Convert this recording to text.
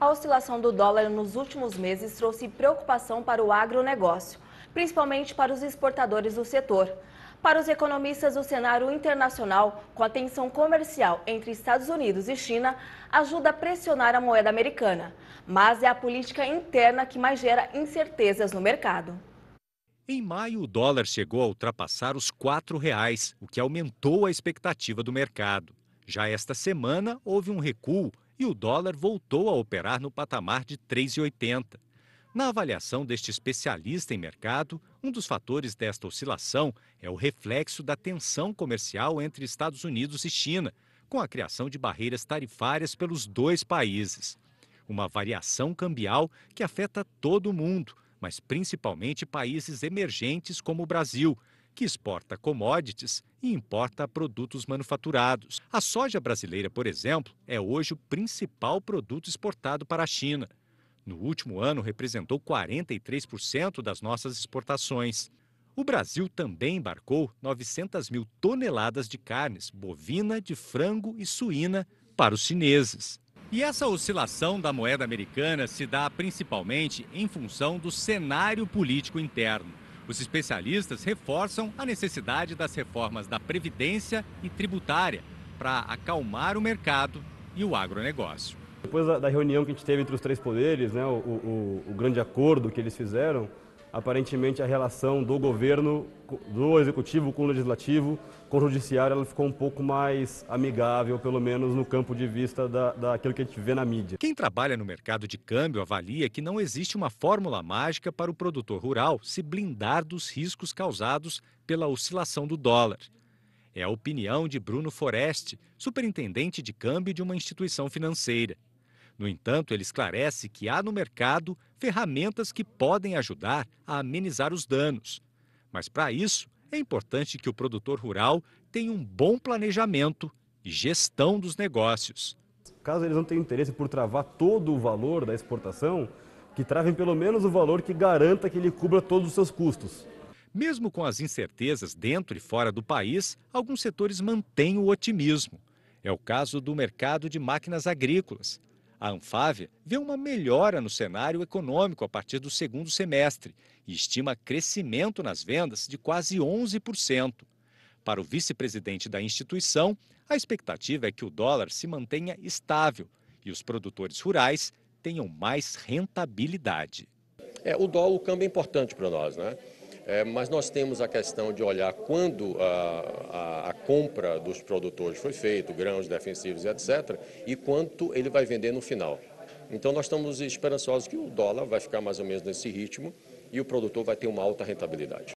A oscilação do dólar nos últimos meses trouxe preocupação para o agronegócio, principalmente para os exportadores do setor. Para os economistas, o cenário internacional, com a tensão comercial entre Estados Unidos e China, ajuda a pressionar a moeda americana. Mas é a política interna que mais gera incertezas no mercado. Em maio, o dólar chegou a ultrapassar os R$ reais, o que aumentou a expectativa do mercado. Já esta semana, houve um recuo e o dólar voltou a operar no patamar de 3,80. Na avaliação deste especialista em mercado, um dos fatores desta oscilação é o reflexo da tensão comercial entre Estados Unidos e China, com a criação de barreiras tarifárias pelos dois países. Uma variação cambial que afeta todo o mundo, mas principalmente países emergentes como o Brasil, que exporta commodities e importa produtos manufaturados. A soja brasileira, por exemplo, é hoje o principal produto exportado para a China. No último ano, representou 43% das nossas exportações. O Brasil também embarcou 900 mil toneladas de carnes bovina, de frango e suína para os chineses. E essa oscilação da moeda americana se dá principalmente em função do cenário político interno. Os especialistas reforçam a necessidade das reformas da Previdência e tributária para acalmar o mercado e o agronegócio. Depois da, reunião que a gente teve entre os três poderes, né, o, o, o grande acordo que eles fizeram, aparentemente a relação do governo, do executivo com o legislativo, com o judiciário, ela ficou um pouco mais amigável, pelo menos no campo de vista da, daquilo que a gente vê na mídia. Quem trabalha no mercado de câmbio avalia que não existe uma fórmula mágica para o produtor rural se blindar dos riscos causados pela oscilação do dólar. É a opinião de Bruno Foreste, superintendente de câmbio de uma instituição financeira. No entanto, ele esclarece que há no mercado ferramentas que podem ajudar a amenizar os danos. Mas para isso, é importante que o produtor rural tenha um bom planejamento e gestão dos negócios. Caso eles não tenham interesse por travar todo o valor da exportação, que travem pelo menos o valor que garanta que ele cubra todos os seus custos. Mesmo com as incertezas dentro e fora do país, alguns setores mantêm o otimismo. É o caso do mercado de máquinas agrícolas, a Anfávia vê uma melhora no cenário econômico a partir do segundo semestre e estima crescimento nas vendas de quase 11%. Para o vice-presidente da instituição, a expectativa é que o dólar se mantenha estável e os produtores rurais tenham mais rentabilidade. É, o dólar, o câmbio é importante para nós, né? É, mas nós temos a questão de olhar quando a, a, a compra dos produtores foi feita, grãos defensivos, etc., e quanto ele vai vender no final. Então, nós estamos esperançosos que o dólar vai ficar mais ou menos nesse ritmo e o produtor vai ter uma alta rentabilidade.